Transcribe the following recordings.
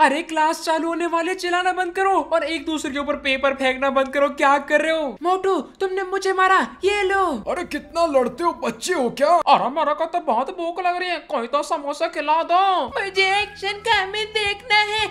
अरे क्लास चालू होने वाले चिल्लाना बंद करो और एक दूसरे के ऊपर पेपर फेंकना बंद करो क्या कर रहे हो मोटू तुमने मुझे मारा ये लो अरे कितना लड़ते हो बच्चे हो क्या अरे मेरा का तो बहुत भूख लग रही है कोई तो समोसा खिला दो मुझे एक्शन का हमें देखना है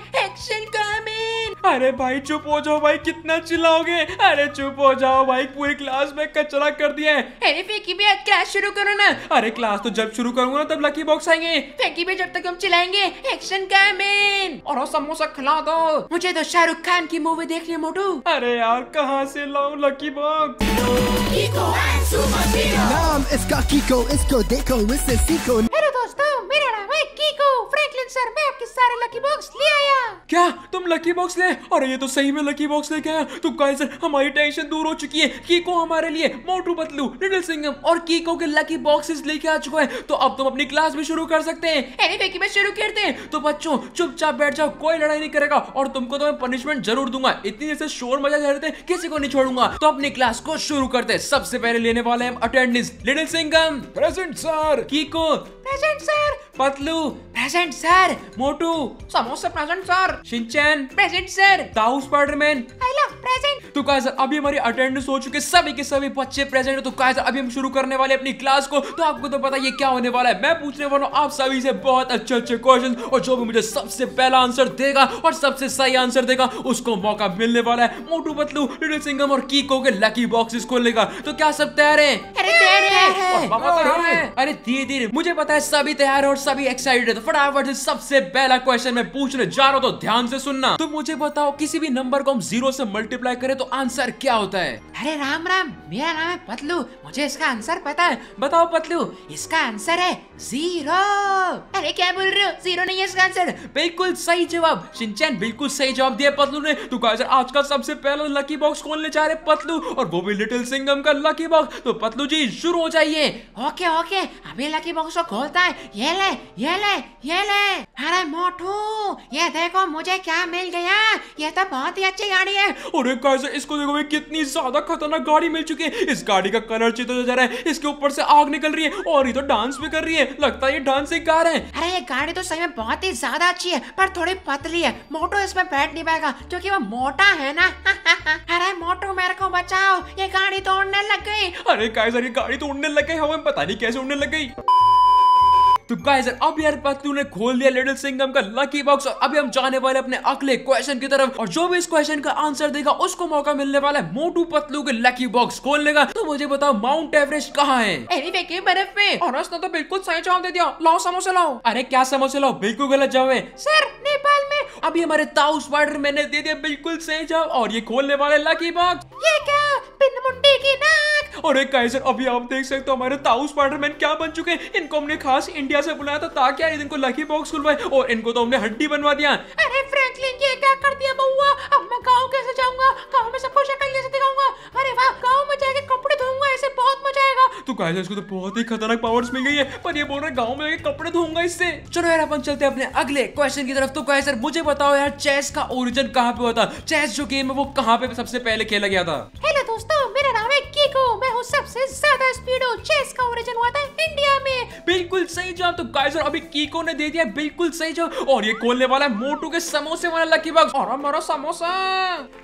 अरे भाई चुप हो जाओ भाई कितना चिल्लाओगे अरे चुप हो जाओ भाई पूरी क्लास में कचरा कर दिया है अरे फेंकी भी क्लास शुरू करो ना अरे क्लास तो जब शुरू करूंगा ना तब लकी बॉक्स आएंगे फेंकी भी जब तक हम चिल्लाएंगे एक्शन का मेन और समोसा खिला दो मुझे तो शाहरुख खान की मूवी देख लिया मोटू अरे यार कहाँ से लाऊ लकी बॉक्स नाम इसका को इसको देखो इससे सीखो सर मैं आपके सारे लकी बॉक्स ले आया क्या तुम लकी बॉक्स ले अरे ये तो सही में लकी बॉक्स लेके आया तो गाइस हमारी टेंशन दूर हो चुकी है कीको हमारे लिए मोटू पतलू लिटिल सिंगम और कीको के लकी बॉक्सेस लेके आ चुका है तो अब तुम अपनी क्लास भी शुरू कर सकते हैं एनीवे की मैं शुरू करते हैं तो बच्चों चुपचाप बैठ जाओ कोई लड़ाई नहीं करेगा और तुमको तो मैं पनिशमेंट जरूर दूंगा इतनी जैसे शोर मजा कर रहे किसी को नहीं छोड़ूंगा तो अपनी क्लास को शुरू करते हैं सबसे पहले लेने वाले हम attendance little Singham present sir Kiko present sir Patlu present sir Motu samosa present sir Shinchan present sir ताऊ स्पाइडरमैन आई लव प्रेजेंट तो गाइस अभी हमारी अटेंडेंस हो चुके सभी के सभी बच्चे प्रेजेंट है तो गाइस अभी हम शुरू करने वाले अपनी क्लास को तो आपको तो पता ये क्या होने वाला है मैं पूछने वाला हूँ आप सभी से बहुत अच्छे अच्छे क्वेश्चन और जो भी मुझे सबसे पहला आंसर देगा और सबसे सही आंसर देगा उसको मौका मिलने वाला है मोटू पतलू लिटिल सिंगम और कीको के लकी बॉक्सेस खोलेगा तो क्या सब तैयार है अरे तैयार है हाँ। अरे धीरे धीरे मुझे पता है सभी तैयार है और सभी एक्साइटेड है तो फटाफट से सबसे पहला क्वेश्चन मैं पूछने जा रहा हूँ तो ध्यान से सुनना तो मुझे बताओ किसी भी नंबर को हम जीरो से मल्टीप्लाई करें तो आंसर क्या होता है अरे राम राम मेरा नाम है पतलू मुझे इसका आंसर पता है बताओ पतलू इसका आंसर है जीरो अरे क्या बोल रहे हो जीरो नहीं है इसका आंसर बिल्कुल सही जवाब सिंचैन बिल्कुल सही जवाब दिया पतलू ने तो कहा आज का सबसे पहला लकी बॉक्स खोलने जा रहे पतलू और वो भी लिटिल सिंगम का लकी बॉक्स तो पतलू जी शुरू हो जाइए ओके ओके अभी लकी बॉक्स को खोलता है ये ले ये ले ये ले अरे मोटू ये देखो मुझे क्या मिल गया ये तो बहुत ही अच्छी गाड़ी है अरे कैसे इसको देखो कितनी ज्यादा खतरनाक गाड़ी मिल चुकी है इस गाड़ी का कलर चित्र जा रहा है इसके ऊपर से आग निकल रही है और ये तो डांस भी कर रही है लगता है ये डांसिंग कार है अरे ये गाड़ी तो सही में बहुत ही ज्यादा अच्छी है पर थोड़ी पतली है मोटो इसमें बैठ नहीं पाएगा क्योंकि वो मोटा है ना अरे मोटो मेरे को बचाओ ये गाड़ी तोड़ने लग गई अरे गाइस गाड़ी तोड़ने लग गई हमें पता नहीं कैसे उड़ने लग गई तो गाइस अब यार पत्तू ने खोल दिया लिटिल सिंगम का लकी बॉक्स और अभी हम जाने वाले अपने अगले क्वेश्चन की तरफ और जो भी इस क्वेश्चन का आंसर देगा उसको मौका मिलने वाला है मोटू पतलू के लकी बॉक्स खोलने का तो मुझे बताओ माउंट एवरेस्ट कहाँ है बर्फ में और उसने तो बिल्कुल सही जवाब दे दिया लाओ समोसे लाओ अरे क्या समोसे लाओ बिल्कुल गलत जवाब है सर नेपाल में अभी हमारे ताऊ स्पाइडर मैंने दे दिया बिल्कुल सही जवाब और ये खोलने वाले लकी बॉक्स ये क्या और एक गाइस अभी आप देख सकते हो हमारे ताऊ स्पाइडरमैन क्या बन चुके हैं इनको हमने खास इंडिया से बुलाया था ताकि यार इनको लकी बॉक्स खुलवाए और इनको तो हमने हड्डी बनवा दिया अरे फ्रैंकलिन ये क्या कर दिया बउआ अब मैं गांव कैसे जाऊंगा गांव में सबको शक्ल कैसे दिखाऊंगा अरे वाह गांव में जाके कपड़े धोऊंगा ऐसे बहुत मजा आएगा तो गाइस इसको तो बहुत ही खतरनाक पावर्स मिल गई है पर ये बोल रहा है गांव में जाके कपड़े धोऊंगा इससे चलो यार अपन चलते हैं अपने अगले क्वेश्चन की तरफ तो गाइस मुझे बताओ यार चेस का ओरिजिन कहां पे हुआ था चेस जो गेम है वो कहां पे सबसे पहले खेला गया था हेलो सही जवाब तो गाइस और अभी कीको ने दे दिया बिल्कुल सही जवाब और ये खोलने वाला है मोटू के समोसे वाला लकी बॉक्स और हमारा समोसा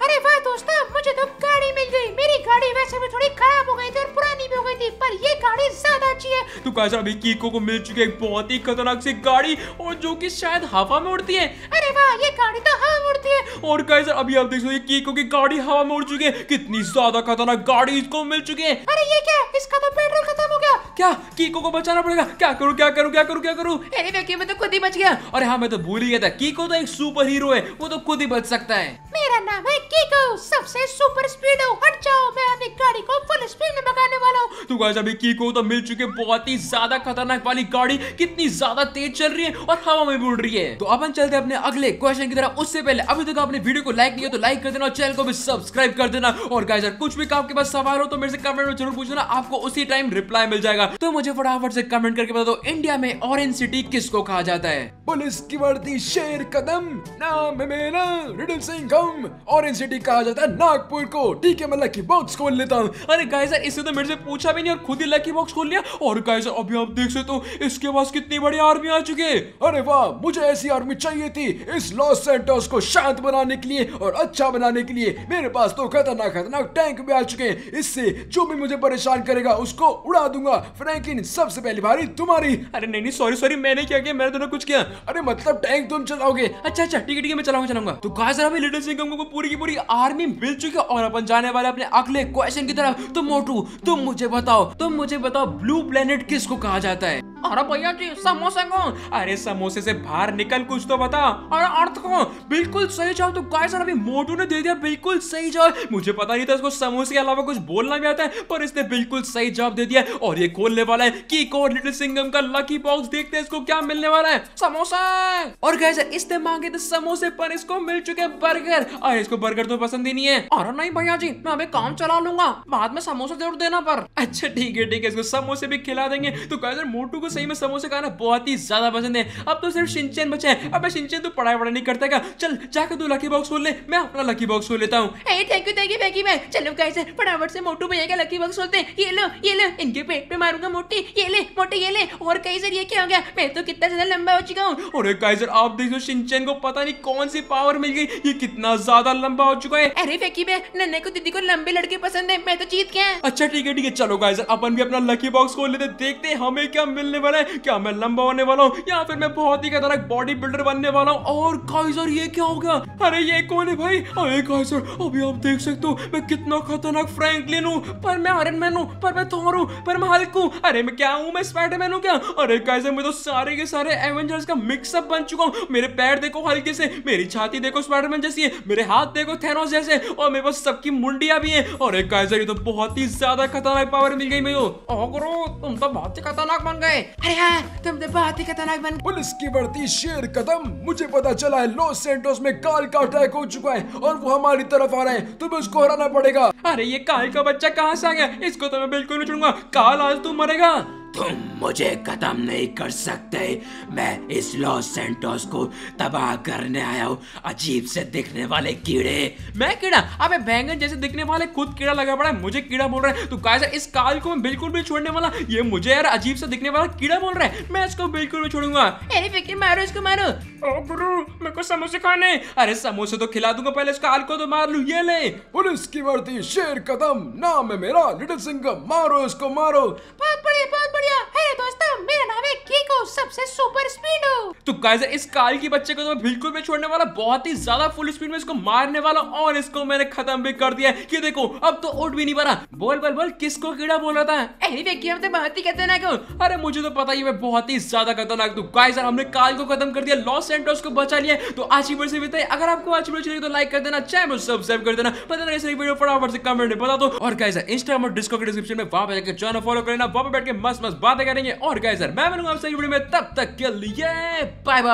अरे वाह दोस्तों मुझे तो गाड़ी मिल गई मेरी गाड़ी वैसे भी थोड़ी खराब हो गई थी और पुरानी भी हो गई थी पर ये गाड़ी ज्यादा अच्छी है तो गाइस अभी कीको को मिल चुकी है बहुत ही खतरनाक सी गाड़ी और जो की शायद हवा में उड़ती है अरे वाह ये गाड़ी तो हवा में उड़ती है और गाइस अभी आप देख सकते कीको की गाड़ी हवा में उड़ चुकी है कितनी ज्यादा खतरनाक गाड़ी इसको मिल चुकी है अरे ये क्या इसका तो पेट्रोल खत्म हो गया क्या कीको को बचाना पड़ेगा क्या करूं क्या करूं क्या करूं क्या करूं अरे मैं मैं तो खुद ही बच गया अरे हाँ मैं तो भूल ही गया था कीको तो एक सुपर हीरो है वो तो खुद ही बच सकता है मेरा नाम है कीको सबसे सुपर स्पीड हट जाओ मैं अपनी गाड़ी को फुल स्पीड में भगाने वाला हूँ तो गाइस अभी की को तो मिल चुके बहुत ही ज्यादा खतरनाक वाली गाड़ी कितनी ज्यादा तेज चल रही है और हवा में उड़ रही है तो अपन चलते हैं अपने अगले क्वेश्चन की तरफ उससे पहले अभी तक आपने वीडियो को लाइक किया तो लाइक कर देना और चैनल को भी सब्सक्राइब कर देना और गाइस अगर कुछ भी आपके पास सवाल हो तो मेरे से कमेंट में जरूर पूछना आपको उसी टाइम रिप्लाई मिल जाएगा तो मुझे फटाफट से कमेंट करके बताओ इंडिया में ऑरेंज सिटी किसको कहा जाता है पुलिस की वर्दी शेर कदम नाम मेरा रिडल सिंह गम ऑरेंज सिटी कहा जाता है नागपुर को ठीक है मतलब की बॉक्स खोल लेता हूँ अरे गाइस इससे तो मेरे से पूछा भी नहीं और खुद ही लकी बॉक्स खोल लिया और गाइस अभी आप देख सकते हो इसके पास कितनी बड़ी आर्मी आ चुकी है अरे वाह मुझे ऐसी आर्मी चाहिए थी इस लॉस सेंटर्स को शांत बनाने के लिए और अच्छा बनाने के लिए मेरे पास तो खतरनाक खतरनाक टैंक भी आ चुके हैं इससे जो भी मुझे परेशान करेगा उसको उड़ा दूंगा फ्रैंकलिन सबसे पहली बारी तुम्हारी अरे नहीं नहीं सॉरी सॉरी मैंने क्या किया मैंने दोनों तो कुछ किया अरे मतलब टैंक तुम चलाओगे अच्छा अच्छा ठीक है ठीक है मैं चलाऊंगा चलाऊंगा तो कहा जरा भी लिटिल सिंह को पूरी की पूरी आर्मी मिल चुकी है और अपन जाने वाले अपने अगले क्वेश्चन की तरफ तो मोटू तुम मुझे बताओ बताओ हो मुझे बताओ ब्लू प्लेनेट किसको कहा जाता है अरे भैया जी समोसे को अरे समोसे से बाहर निकल कुछ तो बता अरे अर्थ को बिल्कुल सही जाओ तो गाइस अभी मोटू ने दे दिया बिल्कुल सही जाओ मुझे पता नहीं था इसको समोसे के अलावा कुछ बोलना भी आता है पर इसने बिल्कुल सही जवाब दे दिया और ये खोलने वाला है की कोड लिटिल सिंगम का लकी बॉक्स देखते हैं इसको क्या मिलने वाला है समोसा और गाइस इसने मांगे थे समोसे पर इसको मिल चुके बर्गर अरे इसको बर्गर तो पसंद ही नहीं है अरे नहीं भैया जी मैं अभी काम चला लूंगा बाद में समोसा जरूर देना पर अच्छा ठीक है ठीक है इसको समोसे भी खिला देंगे तो गाइस मोटू को सही में समोसे खाना बहुत ही ज्यादा पसंद है अब तो सिर्फ सिंचन बचा है अब मैं सिंचन तो पढ़ाई वढ़ाई नहीं करता क्या चल जाकर तू लकी बॉक्स खोल ले मैं अपना लकी बॉक्स खोल लेता हूँ thank you thank you thank you मैं चलो गाइस फटाफट से मोटू भैया का लकी बॉक्स खोलते ये लो ये लो इनके पेट पे मारूंगा मोटी ये ले मोटे ये ले और कई सर ये क्या हो गया मैं तो कितना ज्यादा लंबा हो चुका हूँ और एक सर आप देख लो शिंचन को पता नहीं कौन सी पावर मिल गई ये कितना ज्यादा लंबा हो चुका है अरे फेकी मैं नन्हे को दीदी को लंबे लड़के पसंद है मैं तो जीत गया अच्छा ठीक है ठीक है चलो गाइजर अपन भी अपना लकी बॉक्स खोल लेते देखते हमें क्या मिलने होने वाला है क्या मैं लंबा होने वाला हूँ या फिर मैं बहुत ही खतरनाक बॉडी बिल्डर बनने वाला हूँ और काइजर ये क्या हो गया अरे ये कौन है भाई अरे काइजर अभी आप देख सकते हो मैं कितना खतरनाक फ्रैंकलिन हूँ पर मैं आयरन मैन हूँ पर मैं थॉर हूँ पर मैं हल्क हूँ अरे मैं क्या हूँ मैं स्पाइडर मैन हूँ क्या अरे काइजर मैं तो सारे के सारे एवेंजर्स का मिक्सअप बन चुका हूँ मेरे पैर देखो हल्के से मेरी छाती देखो स्पाइडर मैन जैसी है मेरे हाथ देखो थेनोस जैसे और मेरे पास सबकी मुंडिया भी है और एक काइजर ये तो बहुत ही ज्यादा खतरनाक पावर मिल गई मेरे को तुम तो बहुत ही खतरनाक बन गए अरे हाँ तुम तो बहुत ही खतरनाक बन पुलिस की बढ़ती शेर कदम मुझे पता चला है लॉस सेंटोस में काल का अटैक हो चुका है और वो हमारी तरफ आ रहा है तुम्हें उसको हराना पड़ेगा अरे ये काल का बच्चा कहाँ से आ गया इसको तो मैं बिल्कुल नहीं छोड़ूंगा काल आज तू तो मरेगा तुम मुझे खत्म नहीं कर सकते मैं इस लॉस सेंटोस को तबाह करने आया हूँ अजीब से दिखने वाले कीड़े मैं कीड़ा अबे बैंगन जैसे दिखने वाले खुद कीड़ा लगा पड़ा है मुझे कीड़ा बोल रहा है तो गाइस इस काल को मैं बिल्कुल भी छोड़ने वाला ये मुझे यार अजीब से दिखने वाला कीड़ा बोल रहा है मैं इसको बिल्कुल भी छोड़ूंगा मारो इसको मारो ओ गुरु मेरे को समोसे खाने अरे समोसे तो खिला दूंगा पहले इसका आल को तो मार लू ये ले पुलिस की वर्दी शेर कदम नाम है मेरा लिटिल सिंह मारो इसको मारो बहुत बढ़िया बहुत बढ़िया है दोस्तों मेरा नाम है कीको सबसे सुपर स्पीड हो तो गाइस इस काल की बच्चे को तो मैं बिल्कुल भी छोड़ने वाला बहुत ही ज्यादा फुल स्पीड में इसको मारने वाला और इसको मैंने खत्म भी कर दिया ये देखो अब तो उठ भी नहीं पा रहा बोल बोल बोल किसको कीड़ा बोल रहा था अरे देखिए हम तो बहुत ही खतरनाक अरे मुझे तो पता ही मैं बहुत ही ज्यादा खतरनाक तू गाइस हमने काल को खत्म कर दिया लॉस तो सेंटर्स को बचा लिए तो आज की वीडियो से भी अगर आपको आज वीडियो चाहिए तो लाइक कर देना चैनल सब्सक्राइब कर देना पता नहीं सही वीडियो फटाफट से कमेंट में बता दो और गाइस इंस्टाग्राम और डिस्कॉर्ड डिस्क्रिप्शन में वहां पे जाकर चैनल फॉलो करना वहां पे बैठ के मस्त मस्त बातें करेंगे और गाइस मैं मिलूंगा आपसे वीडियो में तब तक के लिए बाय बाय